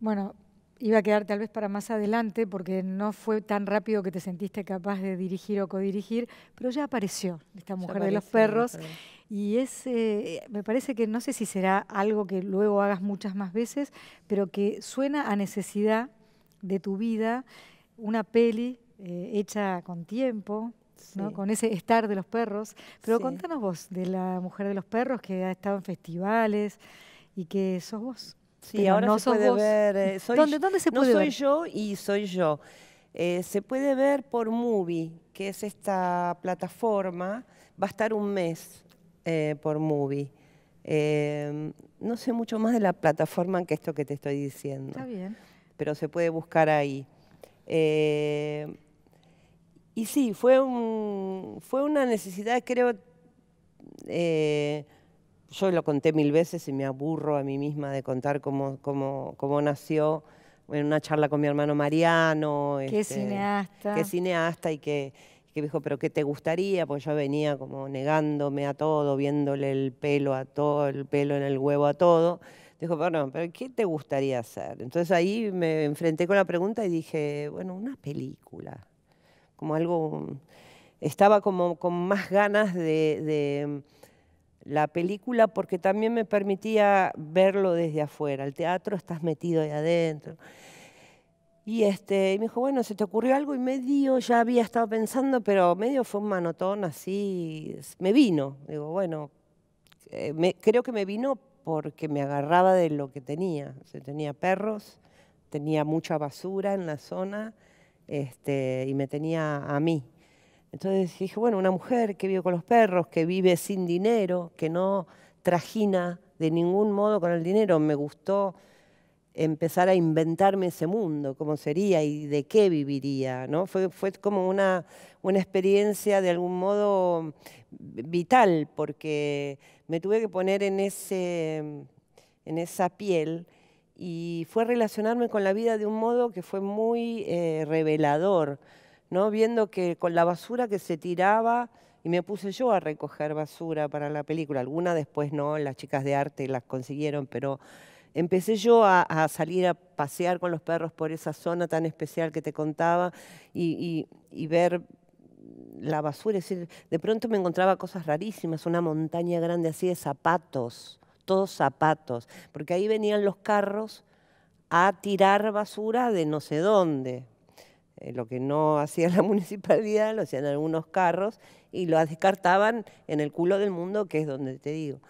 Bueno, iba a quedar tal vez para más adelante porque no fue tan rápido que te sentiste capaz de dirigir o codirigir, pero ya apareció esta mujer de los perros y es, eh, me parece que no sé si será algo que luego hagas muchas más veces, pero que suena a necesidad de tu vida una peli eh, hecha con tiempo, ¿no? con ese estar de los perros. Pero contanos vos de la mujer de los perros que ha estado en festivales y que sos vos. Sí, ahora no se puede ver. Eh, soy, ¿Dónde, se puede ver? No soy yo y soy yo. Eh, se puede ver por Movie, que es esta plataforma. Va a estar un mes eh, por Movie. Em, no sé mucho más de la plataforma que esto que te estoy diciendo. Está bien. Pero se puede buscar ahí. Em, y sí, fue, un, fue una necesidad, creo, yo lo conté mil veces y me aburro a mí misma de contar cómo, cómo, cómo nació en una charla con mi hermano Mariano. Qué este, cineasta. Qué cineasta y que, me dijo, pero ¿qué te gustaría? Pues yo venía como negándome a todo, viéndole el pelo a todo, el pelo en el huevo a todo. Dijo, bueno, pero ¿qué te gustaría hacer? Entonces ahí me enfrenté con la pregunta y dije, bueno, una película, como algo... Estaba como con más ganas de la película porque también me permitía verlo desde afuera. El teatro estás metido ahí adentro. Y este, y me dijo, bueno, se te ocurrió algo y medio ya había estado pensando, pero medio fue un manotón así, me vino. Digo, bueno, eh, creo que me vino porque me agarraba de lo que tenía. tenía perros, tenía mucha basura en la zona este, y me tenía a mí. Entonces dije, bueno, una mujer que vive con los perros, que vive sin dinero, que no trajina de ningún modo con el dinero, me gustó empezar a inventarme ese mundo, cómo sería y de qué viviría, ¿no? Fue, fue como una, una experiencia de algún modo vital, porque me tuve que poner en, ese, en esa piel y fue relacionarme con la vida de un modo que fue muy eh, revelador viendo que con la basura que se tiraba, y me puse yo a recoger basura para la película, alguna después no, las chicas de arte las consiguieron, pero empecé yo a, salir a pasear con los perros por esa zona tan especial que te contaba y, y ver la basura, es decir, de pronto me encontraba cosas rarísimas, una montaña grande así de zapatos, todos zapatos, porque ahí venían los carros a tirar basura de no sé dónde, eh, lo que no hacía la municipalidad lo hacían algunos carros y lo descartaban en el culo del mundo, que es donde te digo.